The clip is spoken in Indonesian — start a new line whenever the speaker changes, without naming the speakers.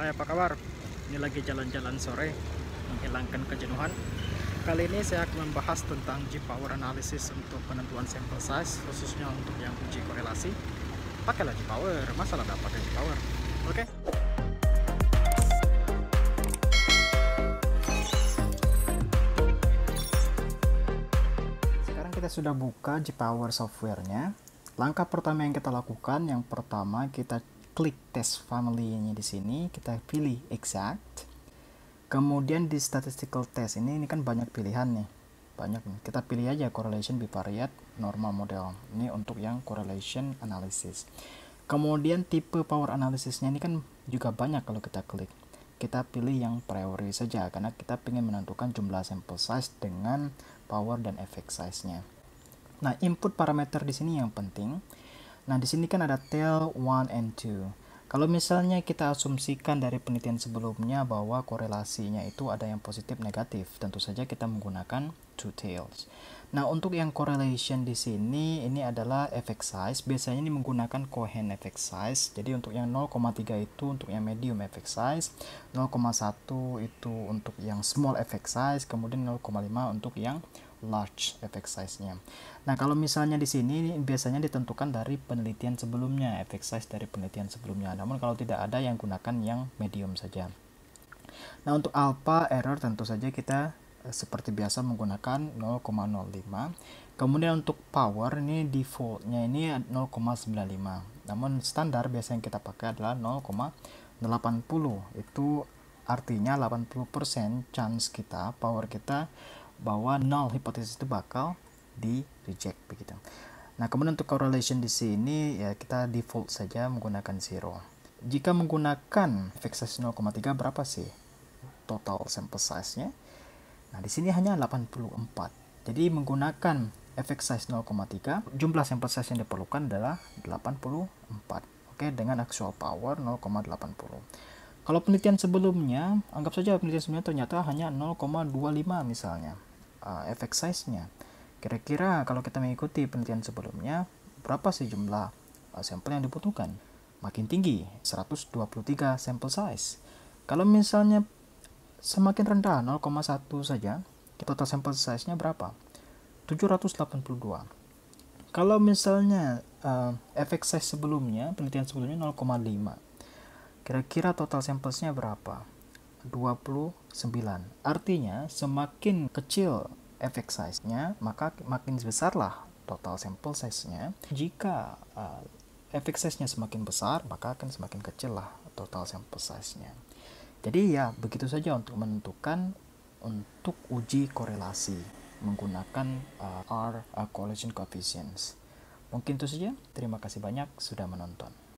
Hai apa kabar ini lagi jalan-jalan sore menghilangkan kejenuhan kali ini saya akan membahas tentang G-Power Analysis untuk penentuan sample size khususnya untuk yang uji korelasi pakailah G-Power masalah dapat G-Power oke okay? sekarang kita sudah buka G-Power softwarenya langkah pertama yang kita lakukan yang pertama kita klik test family-nya di sini, kita pilih exact. Kemudian di statistical test ini ini kan banyak pilihan nih. Banyak nih. Kita pilih aja correlation bivariate normal model. Ini untuk yang correlation analysis. Kemudian tipe power analysis-nya ini kan juga banyak kalau kita klik. Kita pilih yang priori saja karena kita ingin menentukan jumlah sample size dengan power dan effect size-nya. Nah, input parameter di sini yang penting Nah, di sini kan ada tail 1 and 2. Kalau misalnya kita asumsikan dari penelitian sebelumnya bahwa korelasinya itu ada yang positif negatif, tentu saja kita menggunakan two tails. Nah, untuk yang correlation di sini ini adalah effect size. Biasanya ini menggunakan Cohen effect size. Jadi untuk yang 0,3 itu untuk yang medium effect size, 0,1 itu untuk yang small effect size, kemudian 0,5 untuk yang large efek size-nya. Nah, kalau misalnya di sini biasanya ditentukan dari penelitian sebelumnya, efek size dari penelitian sebelumnya. Namun kalau tidak ada yang gunakan yang medium saja. Nah, untuk alpha error tentu saja kita eh, seperti biasa menggunakan 0,05. Kemudian untuk power ini default-nya ini 0,95. Namun standar biasanya yang kita pakai adalah 0,80. Itu artinya 80% chance kita power kita bahwa null hipotesis itu bakal di reject begitu. Nah, kemudian untuk correlation di sini ya kita default saja menggunakan zero. Jika menggunakan effect size 0,3 berapa sih total sample size-nya? Nah, di sini hanya 84. Jadi menggunakan effect size 0,3, jumlah sample size yang diperlukan adalah 84. Oke, dengan actual power 0,80. Kalau penelitian sebelumnya, anggap saja penelitian sebelumnya ternyata hanya 0,25 misalnya uh, efek size-nya. Kira-kira kalau kita mengikuti penelitian sebelumnya, berapa sih jumlah uh, sampel yang dibutuhkan? Makin tinggi, 123 sampel size. Kalau misalnya semakin rendah 0,1 saja, total sampel size-nya berapa? 782. Kalau misalnya uh, efek size sebelumnya, penelitian sebelumnya 0,5. Kira-kira total sampelnya berapa? 29. Artinya, semakin kecil efek size-nya, maka makin besarlah total sample size-nya. Jika uh, efek size-nya semakin besar, maka akan semakin kecil lah total sample size-nya. Jadi ya, begitu saja untuk menentukan untuk uji korelasi menggunakan uh, R uh, eh, correlation coefficients. Mungkin itu saja. Terima kasih banyak sudah menonton.